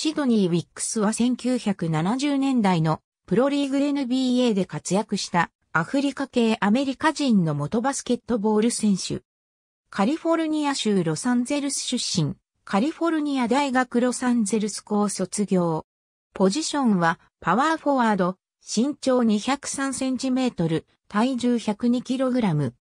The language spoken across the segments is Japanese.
シドニー・ウィックスは1970年代のプロリーグ NBA で活躍したアフリカ系アメリカ人の元バスケットボール選手。カリフォルニア州ロサンゼルス出身、カリフォルニア大学ロサンゼルス校卒業。ポジションはパワーフォワード、身長2 0 3トル、体重1 0 2ラム。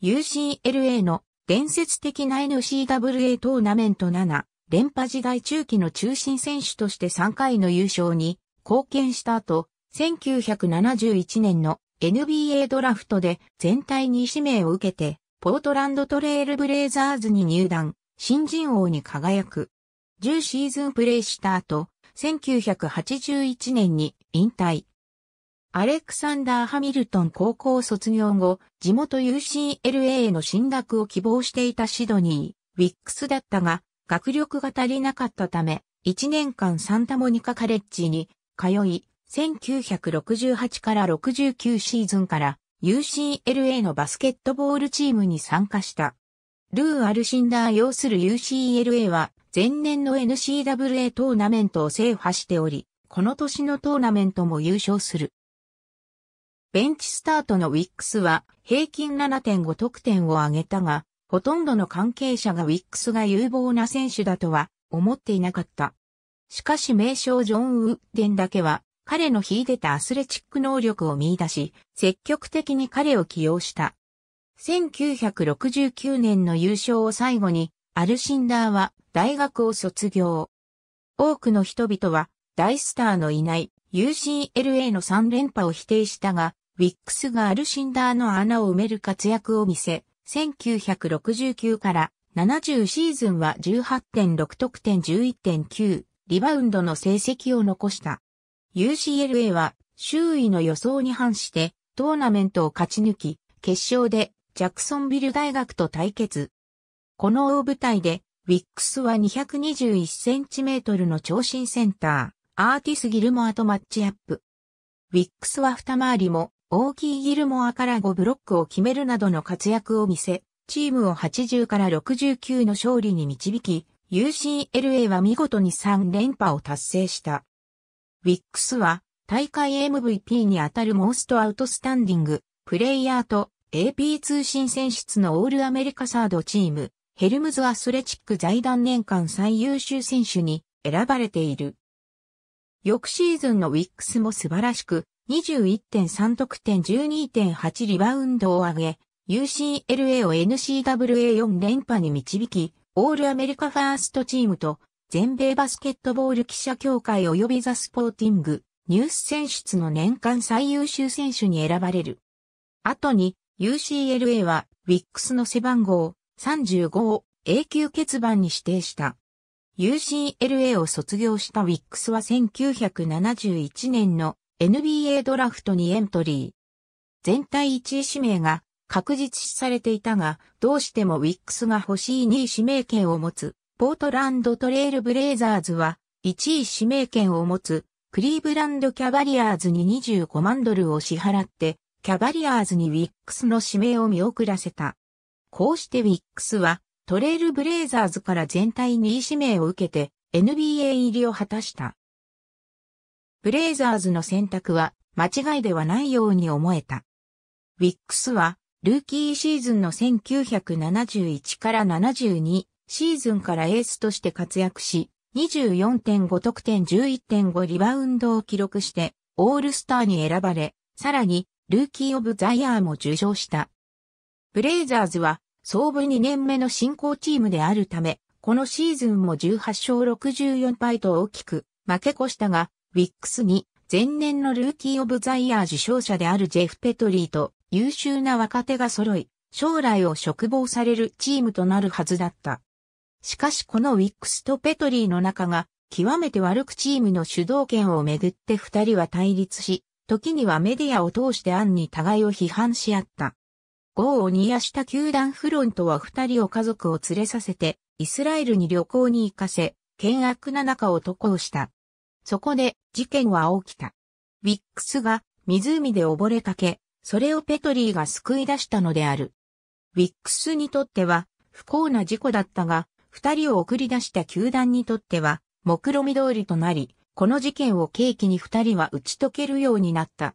UCLA の伝説的な n c w a トーナメント7。連覇時代中期の中心選手として3回の優勝に貢献した後、1971年の NBA ドラフトで全体に指名を受けて、ポートランドトレールブレイザーズに入団、新人王に輝く。10シーズンプレーした後、1981年に引退。アレクサンダー・ハミルトン高校卒業後、地元 UCLA への進学を希望していたシドニー、ウィックスだったが、学力が足りなかったため、1年間サンタモニカカレッジに通い、1968から69シーズンから UCLA のバスケットボールチームに参加した。ルー・アルシンダー要する UCLA は前年の n c w a トーナメントを制覇しており、この年のトーナメントも優勝する。ベンチスタートのウィックスは平均7.5得点を挙げたが、ほとんどの関係者がウィックスが有望な選手だとは思っていなかった。しかし名称ジョン・ウッデンだけは彼の秀でたアスレチック能力を見出し、積極的に彼を起用した。1969年の優勝を最後に、アルシンダーは大学を卒業。多くの人々は大スターのいない UCLA の3連覇を否定したが、ウィックスがアルシンダーの穴を埋める活躍を見せ、1969から70シーズンは18.6得点11.9リバウンドの成績を残した。UCLA は周囲の予想に反してトーナメントを勝ち抜き、決勝でジャクソンビル大学と対決。この大舞台でウィックスは2 2 1トルの長身センター、アーティス・ギルモアとマッチアップ。ウィックスは二回りも大きいギルモアから5ブロックを決めるなどの活躍を見せ、チームを80から69の勝利に導き、UCLA は見事に3連覇を達成した。ウィックスは大会 MVP にあたるモーストアウトスタンディング、プレイヤーと AP 通信選出のオールアメリカサードチーム、ヘルムズアスレチック財団年間最優秀選手に選ばれている。翌シーズンのウィックスも素晴らしく、21.3得点12.8リバウンドを上げ、UCLA を n c w a 4連覇に導き、オールアメリカファーストチームと、全米バスケットボール記者協会及びザスポーティング、ニュース選出の年間最優秀選手に選ばれる。後に、UCLA は、ウィックスの背番号35を永久欠番に指定した。UCLA を卒業したウィックスは1971年の NBA ドラフトにエントリー。全体1位指名が確実視されていたが、どうしてもウィックスが欲しい2位指名権を持つ、ポートランドトレイルブレイザーズは、1位指名権を持つ、クリーブランドキャバリアーズに25万ドルを支払って、キャバリアーズにウィックスの指名を見送らせた。こうしてウィックスは、トレイルブレイザーズから全体2位指名を受けて、NBA 入りを果たした。ブレイザーズの選択は間違いではないように思えた。ウィックスは、ルーキーシーズンの1971から72シーズンからエースとして活躍し、24.5得点11.5リバウンドを記録して、オールスターに選ばれ、さらに、ルーキー・オブ・ザ・イヤーも受賞した。ブレイザーズは、総部2年目の進行チームであるため、このシーズンも18勝64敗と大きく負け越したが、ウィックスに前年のルーキー・オブ・ザ・イヤー受賞者であるジェフ・ペトリーと優秀な若手が揃い、将来を嘱望されるチームとなるはずだった。しかしこのウィックスとペトリーの仲が極めて悪くチームの主導権をめぐって二人は対立し、時にはメディアを通して案に互いを批判し合った。業を煮やした球団フロントは二人を家族を連れさせて、イスラエルに旅行に行かせ、険悪な中を渡航した。そこで事件は起きた。ウィックスが湖で溺れかけ、それをペトリーが救い出したのである。ウィックスにとっては不幸な事故だったが、二人を送り出した球団にとっては、目論見通りとなり、この事件を契機に二人は打ち解けるようになった。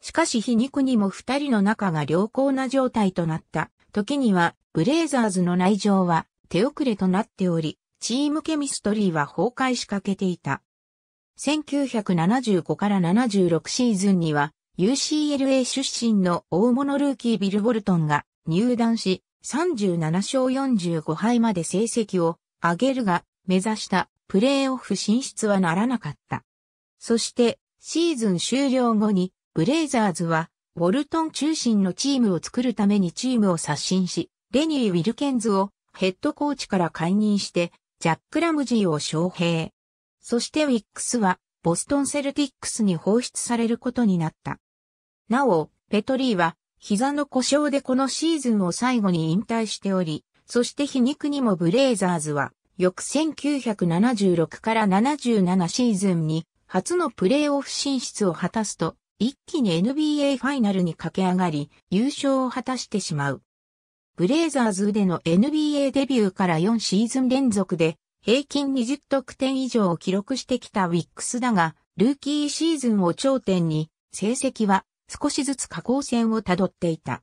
しかし皮肉にも二人の仲が良好な状態となった。時には、ブレイザーズの内情は手遅れとなっており、チームケミストリーは崩壊しかけていた。1975から76シーズンには UCLA 出身の大物ルーキービル・ボルトンが入団し37勝45敗まで成績を上げるが目指したプレーオフ進出はならなかった。そしてシーズン終了後にブレイザーズはボルトン中心のチームを作るためにチームを刷新し、レニー・ウィルケンズをヘッドコーチから解任してジャック・ラムジーを招聘。そしてウィックスは、ボストンセルティックスに放出されることになった。なお、ペトリーは、膝の故障でこのシーズンを最後に引退しており、そして皮肉にもブレイザーズは、翌1976から77シーズンに、初のプレーオフ進出を果たすと、一気に NBA ファイナルに駆け上がり、優勝を果たしてしまう。ブレイザーズでの NBA デビューから4シーズン連続で平均20得点以上を記録してきたウィックスだが、ルーキーシーズンを頂点に、成績は少しずつ下降線をたどっていた。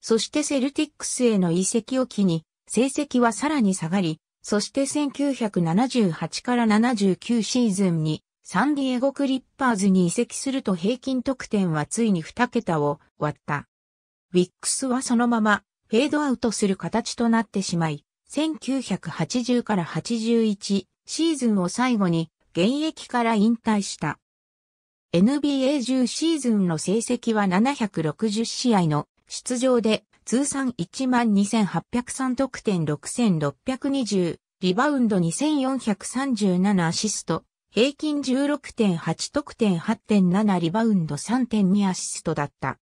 そしてセルティックスへの移籍を機に、成績はさらに下がり、そして1978から79シーズンにサンディエゴクリッパーズに移籍すると平均得点はついに2桁を割った。ウィックスはそのままフェードアウトする形となってしまい、1980から81シーズンを最後に現役から引退した。NBA10 シーズンの成績は760試合の出場で通算12,803得点6,620、リバウンド2,437アシスト、平均16.8得点8.7リバウンド3.2アシストだった。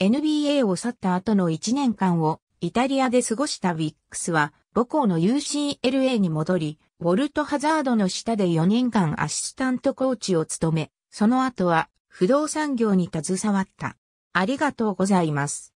NBA を去った後の1年間をイタリアで過ごしたウィックスは母校の UCLA に戻り、ウォルト・ハザードの下で4年間アシスタントコーチを務め、その後は不動産業に携わった。ありがとうございます。